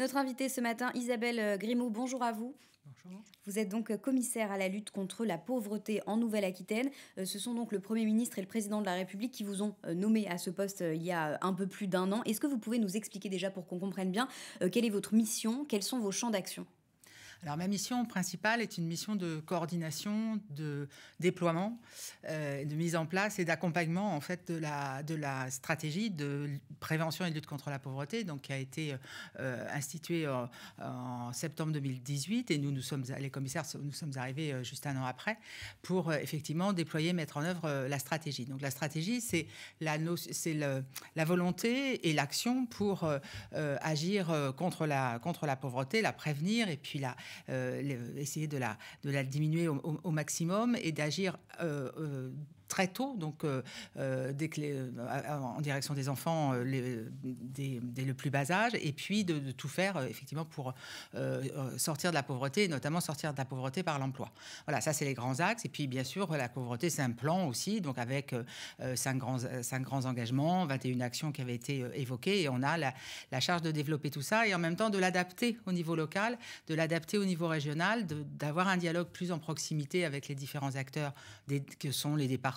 Notre invitée ce matin, Isabelle euh, Grimaud, bonjour à vous. Bonjour. Vous êtes donc euh, commissaire à la lutte contre la pauvreté en Nouvelle-Aquitaine. Euh, ce sont donc le Premier ministre et le Président de la République qui vous ont nommé à ce poste il y a un peu plus d'un an. Est-ce que vous pouvez nous expliquer déjà pour qu'on comprenne bien quelle est votre mission, quels sont vos champs d'action alors ma mission principale est une mission de coordination, de déploiement, euh, de mise en place et d'accompagnement en fait de la, de la stratégie de prévention et de lutte contre la pauvreté, donc qui a été euh, instituée euh, en, septembre 2018 et nous nous sommes les commissaires nous sommes arrivés juste un an après pour effectivement déployer mettre en œuvre la stratégie. Donc la stratégie c'est la c'est la volonté et l'action pour agir contre la contre la pauvreté, la prévenir et puis la euh, essayer de la, de la diminuer au, au maximum et d'agir euh, euh, très tôt, donc euh, euh, dès que euh, en direction des enfants les, dès, le plus bas âge, et puis de, tout faire effectivement pour sortir de la pauvreté, notamment sortir de la pauvreté par l'emploi. Voilà, ça c'est les grands axes. Et puis bien sûr, la pauvreté c'est un plan aussi, donc avec cinq, grands, cinq grands engagements, 21 actions qui avaient été évoquées, et on a la, la charge de développer tout ça et en même temps de l'adapter au niveau local, de l'adapter au niveau régional, d'avoir un dialogue plus en proximité avec les différents acteurs des, que sont les départements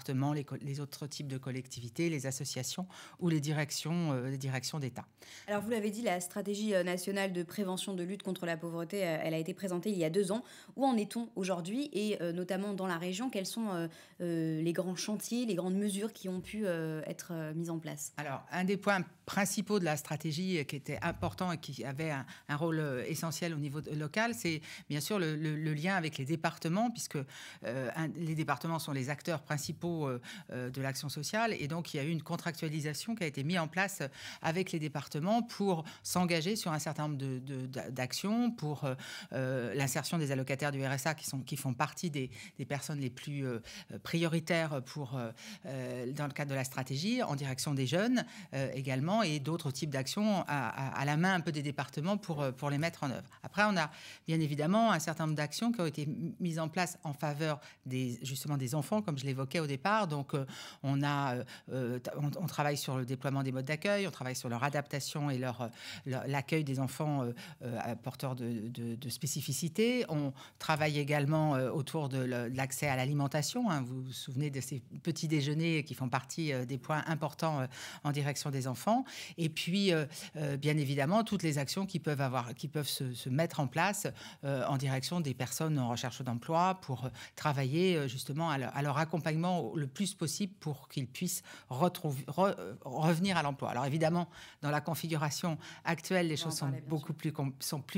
les, autres types de collectivités, les associations ou les directions, euh, les directions d'État. Alors vous l'avez dit, la stratégie euh, nationale de prévention de lutte contre la pauvreté, euh, elle a été présentée il y a deux ans. Où en est-on aujourd'hui et notamment dans la région, quels sont les grands chantiers, les grandes mesures qui ont pu être mises en place Alors un des points principaux de la stratégie euh, qui était important et qui avait un, rôle euh, essentiel au niveau local, c'est bien sûr le, lien avec les départements, puisque euh, les départements sont les acteurs principaux de l'action sociale. Et donc, il y a eu une contractualisation qui a été mise en place avec les départements pour s'engager sur un certain nombre d'actions, de, pour l'insertion des allocataires du RSA qui, sont, qui font partie des, des personnes les plus prioritaires pour, dans le cadre de la stratégie, en direction des jeunes également et d'autres types d'actions à, la main un peu des départements pour, euh, pour les mettre en œuvre. Après, on a bien évidemment un certain nombre d'actions qui ont été mises en place en faveur des, justement des enfants, comme je l'évoquais au départ. Donc, euh, on, a, euh, on, travaille sur le déploiement des modes d'accueil, on travaille sur leur adaptation et leur, l'accueil des enfants porteurs de, spécificités. On travaille également autour de l'accès à l'alimentation. Hein. Vous vous souvenez de ces petits déjeuners qui font partie des points importants en direction des enfants. Et puis, euh, euh, bien évidemment, toutes les actions qui peuvent, se, mettre en place euh, en direction des personnes en recherche d'emploi pour travailler justement à leur, accompagnement le plus possible pour qu'ils puissent revenir à l'emploi. Alors évidemment, dans la configuration actuelle, les choses sont beaucoup plus,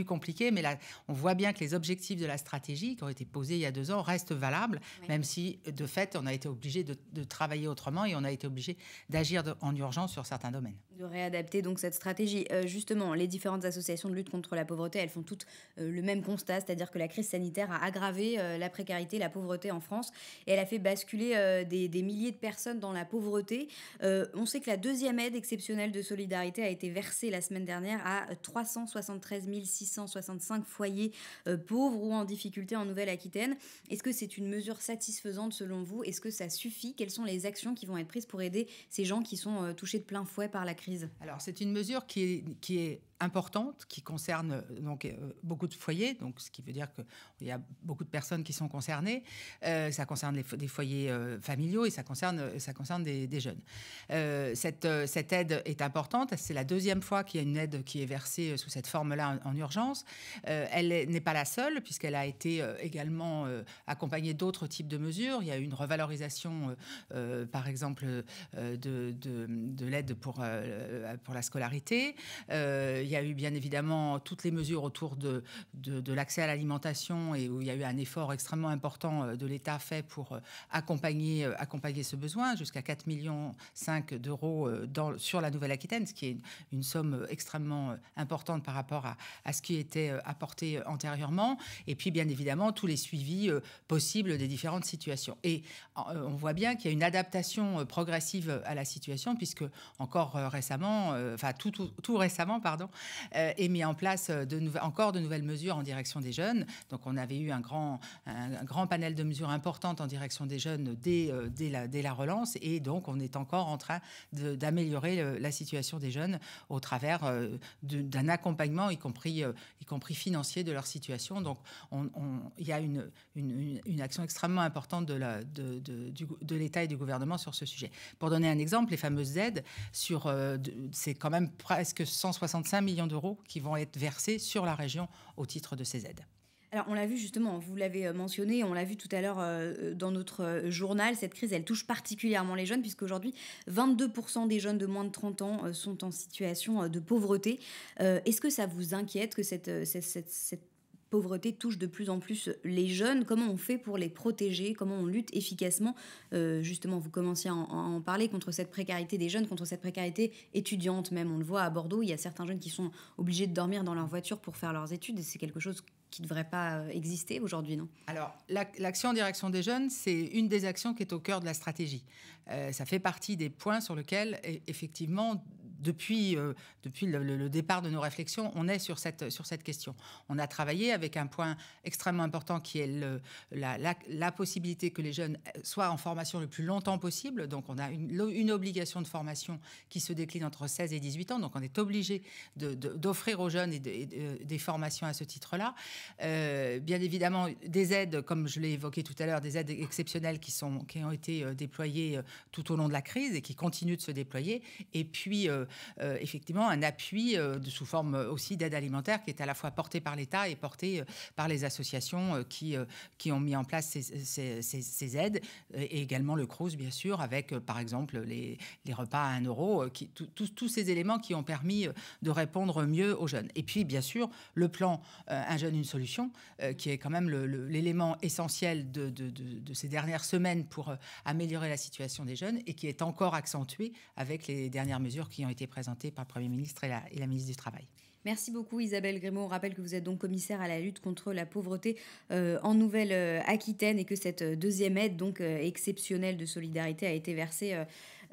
compliquées, mais là, on voit bien que les objectifs de la stratégie qui ont été posés il y a deux ans restent valables, même si de fait, on a été obligé de, travailler autrement et on a été obligé d'agir en urgence sur certains domaines de réadapter donc cette stratégie. Euh, justement, les différentes associations de lutte contre la pauvreté, elles font toutes euh, le même constat, c'est-à-dire que la crise sanitaire a aggravé euh, la précarité, la pauvreté en France, et elle a fait basculer des, des, milliers de personnes dans la pauvreté. on sait que la deuxième aide exceptionnelle de solidarité a été versée la semaine dernière à 373 665 foyers pauvres ou en difficulté en Nouvelle-Aquitaine. Est-ce que c'est une mesure satisfaisante selon vous Est-ce que ça suffit Quelles sont les actions qui vont être prises pour aider ces gens qui sont touchés de plein fouet par la crise alors, c'est une mesure qui est importante qui concerne euh, donc euh, beaucoup de foyers, donc ce qui veut dire qu'il y a beaucoup de personnes qui sont concernées. Euh, ça concerne les, des foyers familiaux et ça concerne, ça concerne des, jeunes. cette, cette aide est importante. C'est la deuxième fois qu'il y a une aide qui est versée sous cette forme-là en, urgence. elle n'est pas la seule puisqu'elle a été également accompagnée d'autres types de mesures. Il y a eu une revalorisation, par exemple, de, de, l'aide pour, pour la scolarité. Il il y a eu bien évidemment toutes les mesures autour de, de, l'accès à l'alimentation et où il y a eu un effort extrêmement important euh, de l'État fait pour euh, accompagner, euh, accompagner ce besoin jusqu'à 4,5 millions d'euros sur la Nouvelle-Aquitaine, ce qui est une, somme extrêmement importante par rapport à, à, ce qui était apporté antérieurement. Et puis bien évidemment tous les suivis possibles des différentes situations. Et on voit bien qu'il y a une adaptation progressive à la situation puisque encore récemment, enfin tout, tout récemment, pardon, euh, et mis en place euh, de encore de nouvelles mesures en direction des jeunes. Donc on avait eu un grand, un, grand panel de mesures importantes en direction des jeunes dès, euh, dès, la, dès la, relance et donc on est encore en train d'améliorer la situation des jeunes au travers d'un accompagnement, y compris, y compris financier de leur situation. Donc il y a une, une, action extrêmement importante de l'État de, et du gouvernement sur ce sujet. Pour donner un exemple, les fameuses aides, sur, c'est quand même presque 165 millions d'euros qui vont être versés sur la région au titre de ces aides. Alors on l'a vu justement, vous l'avez euh, mentionné, on l'a vu tout à l'heure euh, dans notre euh, journal, cette crise elle touche particulièrement les jeunes puisqu'aujourd'hui 22% des jeunes de moins de 30 ans sont en situation de pauvreté. Est-ce que ça vous inquiète que cette, cette, cette pauvreté touche de plus en plus les jeunes. Comment on fait pour les protéger Comment on lutte efficacement euh, Justement, vous commenciez à en, parler contre cette précarité des jeunes, contre cette précarité étudiante même. On le voit à Bordeaux, il y a certains jeunes qui sont obligés de dormir dans leur voiture pour faire leurs études et c'est quelque chose qui ne devrait pas euh, exister aujourd'hui, non Alors, l'action en direction des jeunes, c'est une des actions qui est au cœur de la stratégie. Euh, ça fait partie des points sur lesquels, e, effectivement, depuis, euh, depuis le, départ de nos réflexions, on est sur cette, sur cette question. On a travaillé avec un point extrêmement important qui est le, la, la, possibilité que les jeunes euh, soient en formation le plus longtemps possible. Donc on a une, obligation de formation qui se décline entre 16 et 18 ans. Donc on est obligé d'offrir de, aux jeunes et euh, des formations à ce titre-là. bien évidemment, des aides, comme je l'ai évoqué tout à l'heure, des aides exceptionnelles qui, sont, qui ont été déployées tout au long de la crise et qui continuent de se déployer. Et puis, euh, effectivement un appui euh, de, sous forme aussi d'aide alimentaire qui est à la fois porté par l'État et porté euh, par les associations qui, qui ont mis en place ces, ces, aides et également le CROUS, bien sûr, avec par exemple les, les repas à 1 euro, tous ces éléments qui ont permis de répondre mieux aux jeunes. Et puis, bien sûr, le plan Un jeune, une solution, qui est quand même l'élément essentiel de, de, de, de, ces dernières semaines pour améliorer la situation des jeunes et qui est encore accentué avec les dernières mesures qui ont été été par le Premier ministre et la, et la ministre du Travail. Merci beaucoup Isabelle Grimaud. On rappelle que vous êtes donc commissaire à la lutte contre la pauvreté euh, en Nouvelle-Aquitaine et que cette deuxième aide donc euh, exceptionnelle de solidarité a été versée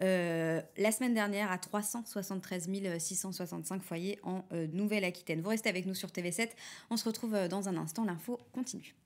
euh, la semaine dernière à 373 665 foyers en Nouvelle-Aquitaine. Vous restez avec nous sur TV7. On se retrouve dans un instant. L'info continue.